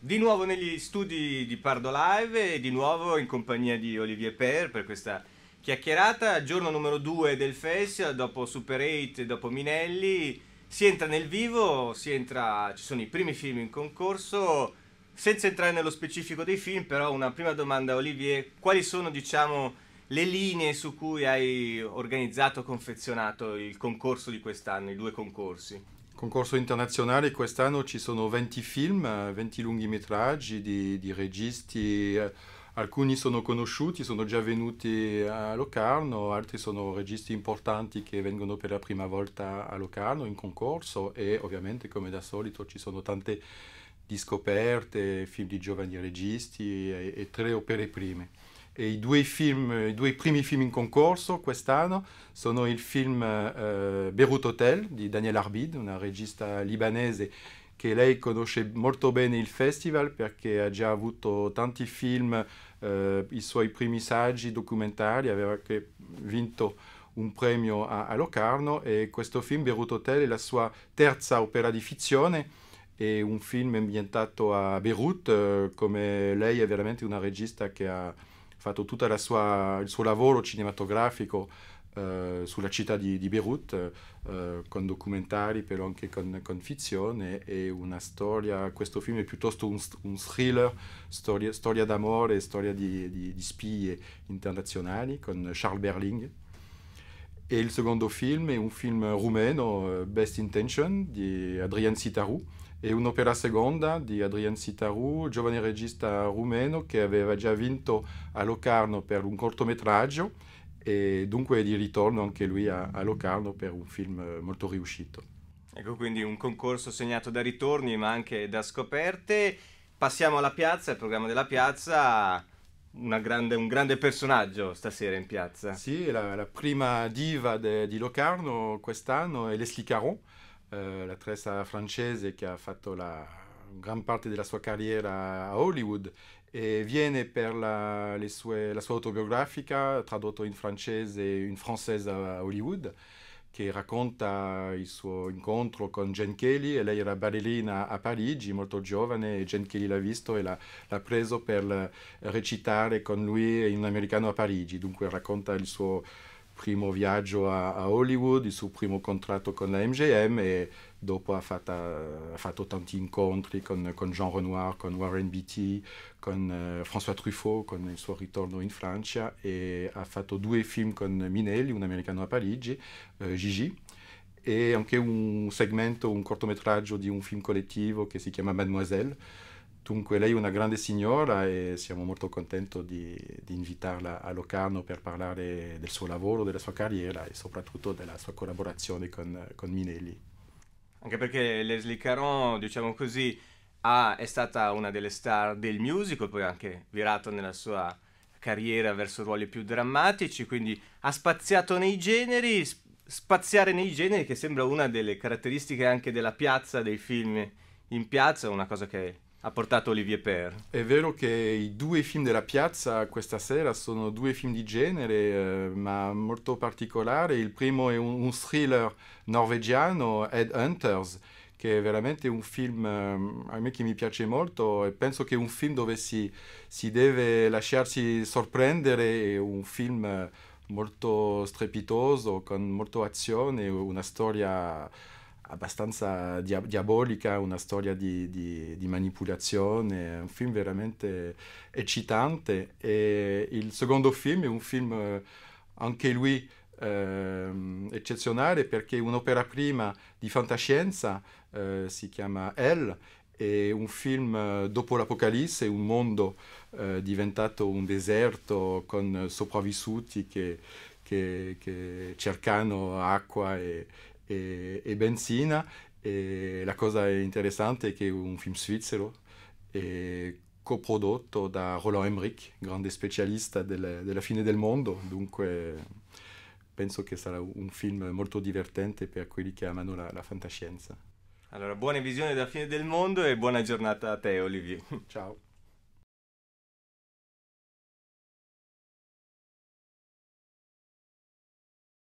Di nuovo negli studi di Pardo Live e di nuovo in compagnia di Olivier Per per questa chiacchierata. Giorno numero 2 del festival, dopo Super 8 e dopo Minelli. Si entra nel vivo, entra, ci sono i primi film in concorso. Senza entrare nello specifico dei film, però una prima domanda a Olivier, quali sono diciamo, le linee su cui hai organizzato, confezionato il concorso di quest'anno, i due concorsi? Concorso internazionale quest'anno ci sono 20 film, 20 eh, lunghimetraggi di, di registi, eh, alcuni sono conosciuti, sono già venuti a Locarno, altri sono registi importanti che vengono per la prima volta a Locarno in concorso e ovviamente come da solito ci sono tante di scoperte, film di giovani registi e, e tre opere prime i due, film, i due, primi film in concorso quest'anno sono il film eh, Beirut Hotel di Daniel Arbid, una regista libanese che lei conosce molto bene il festival perché ha già avuto tanti film, eh, i suoi primi saggi documentari, aveva anche vinto un premio a, a Locarno e questo film Beirut Hotel è la sua terza opera di fizione è un film ambientato a Beirut, eh, come lei è veramente una regista che ha fatto tutto il suo lavoro cinematografico eh, sulla città di, di Beirut, eh, con documentari però anche con, con fizione e una storia, questo film è piuttosto un, un thriller, storia, storia d'amore, storia di, di, di spie internazionali con Charles Berling. E il secondo film è un film rumeno, eh, Best Intention, di Adrian Sitaru, e un'opera seconda di Adrian Sitaru, giovane regista rumeno che aveva già vinto a Locarno per un cortometraggio e dunque è di ritorno anche lui a, a Locarno per un film eh, molto riuscito. Ecco quindi un concorso segnato da ritorni ma anche da scoperte. Passiamo alla piazza, il programma della piazza. Grande, un grande personaggio stasera in piazza. Sì, la, la prima diva de, di Locarno quest'anno è Leslie Caron eh, l'attrice francese che ha fatto la gran parte della sua carriera a Hollywood e viene per la, sue, la sua autobiografica tradotta in francese e in francese a Hollywood che racconta il suo incontro con Jane Kelly e lei era ballerina a Parigi, molto giovane, e Jane Kelly l'ha visto e l'ha, preso per recitare con lui in americano a Parigi, dunque racconta il suo primo viaggio a, a Hollywood, il suo primo contratto con la MGM et dopo a fatta, ha fatto tanti incontri con, Jean Renoir, con Warren Beatty, con eh, François Truffaut, con il suo ritorno in Francia e ha fatto due film con Minelli, un americano a Parigi, eh, Gigi, e anche un segmento, un cortometraggio di un film collettivo che si chiama Mademoiselle. Dunque lei è una grande signora e siamo molto contenti di, di, invitarla a Locarno per parlare del suo lavoro, della sua carriera e soprattutto della sua collaborazione con, con Minelli. Anche perché Leslie Caron, diciamo così, ha, è stata una delle star del musical, poi anche virato nella sua carriera verso ruoli più drammatici, quindi ha spaziato nei generi, spaziare nei generi che sembra una delle caratteristiche anche della piazza, dei film in piazza, una cosa che ha portato Olivier Per. È vero che i due film della piazza questa sera sono due film di genere, eh, ma molto particolari. Il primo è un, un thriller norvegiano, Headhunters, che è veramente un film eh, a me che mi piace molto e penso che è un film dove si, si deve lasciarsi sorprendere, è un film... molto strepitoso, con molta azione, una storia abbastanza dia diabolica, una storia di, di, di, manipolazione, un film veramente eccitante e il secondo film è un film eh, anche lui eh, eccezionale perché è un'opera prima di fantascienza, eh, si chiama Elle, è un film eh, dopo l'Apocalisse, un mondo eh, diventato un deserto con sopravvissuti che, che, che cercano acqua e, e, e benzina. E la cosa interessante è che è un film svizzero coprodotto da Roland Emmerich, grande specialista del, della fine del mondo, dunque penso che sarà un film molto divertente per quelli che amano la, la fantascienza. Allora, buone visioni della fine del mondo e buona giornata a te, Olivier. Ciao.